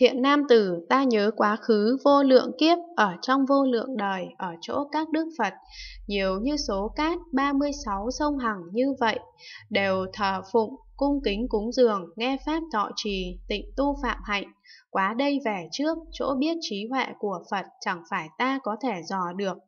Thiện nam tử, ta nhớ quá khứ vô lượng kiếp ở trong vô lượng đời ở chỗ các đức Phật, nhiều như số cát 36 sông Hằng như vậy, đều thờ phụng, cung kính cúng dường, nghe pháp thọ trì, tịnh tu phạm hạnh quá đây về trước, chỗ biết trí huệ của Phật chẳng phải ta có thể dò được.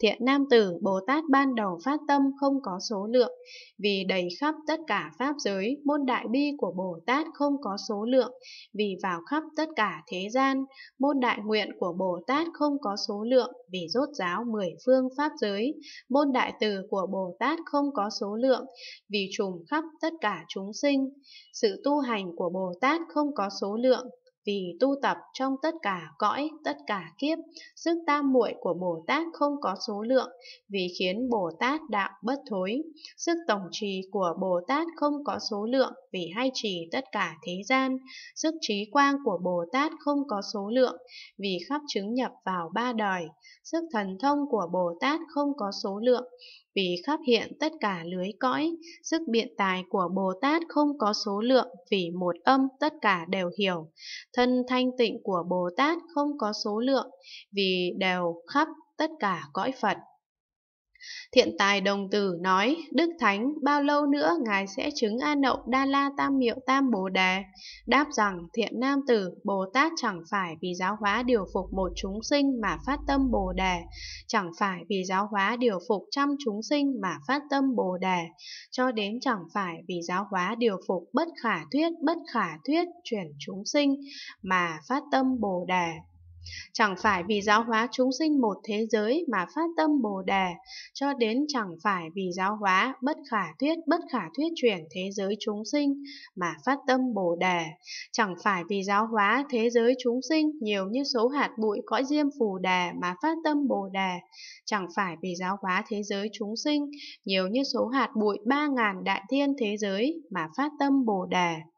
Thiện nam tử, Bồ Tát ban đầu phát tâm không có số lượng, vì đầy khắp tất cả pháp giới, môn đại bi của Bồ Tát không có số lượng, vì vào khắp tất cả thế gian, môn đại nguyện của Bồ Tát không có số lượng, vì rốt giáo mười phương pháp giới, môn đại từ của Bồ Tát không có số lượng, vì trùng khắp tất cả chúng sinh. Sự tu hành của Bồ Tát không có số lượng, vì tu tập trong tất cả cõi, tất cả kiếp, sức tam muội của Bồ Tát không có số lượng, vì khiến Bồ Tát đạo bất thối. Sức tổng trì của Bồ Tát không có số lượng, vì hay trì tất cả thế gian. Sức trí quang của Bồ Tát không có số lượng, vì khắp chứng nhập vào ba đời. Sức thần thông của Bồ Tát không có số lượng, vì khắp hiện tất cả lưới cõi, sức biện tài của Bồ Tát không có số lượng, vì một âm tất cả đều hiểu thân thanh tịnh của Bồ Tát không có số lượng vì đều khắp tất cả cõi Phật. Thiện tài đồng tử nói, Đức Thánh, bao lâu nữa Ngài sẽ chứng A Nậu Đa La Tam Miệu Tam Bồ Đề? Đáp rằng, thiện nam tử, Bồ Tát chẳng phải vì giáo hóa điều phục một chúng sinh mà phát tâm Bồ Đề, chẳng phải vì giáo hóa điều phục trăm chúng sinh mà phát tâm Bồ Đề, cho đến chẳng phải vì giáo hóa điều phục bất khả thuyết bất khả thuyết chuyển chúng sinh mà phát tâm Bồ Đề. Chẳng phải vì giáo hóa chúng sinh một thế giới mà phát tâm Bồ Đề, cho đến chẳng phải vì giáo hóa bất khả thuyết bất khả thuyết chuyển thế giới chúng sinh mà phát tâm Bồ Đề, chẳng phải vì giáo hóa thế giới chúng sinh nhiều như số hạt bụi cõi diêm phù đề mà phát tâm Bồ Đề, chẳng phải vì giáo hóa thế giới chúng sinh nhiều như số hạt bụi ba ngàn đại thiên thế giới mà phát tâm Bồ Đề.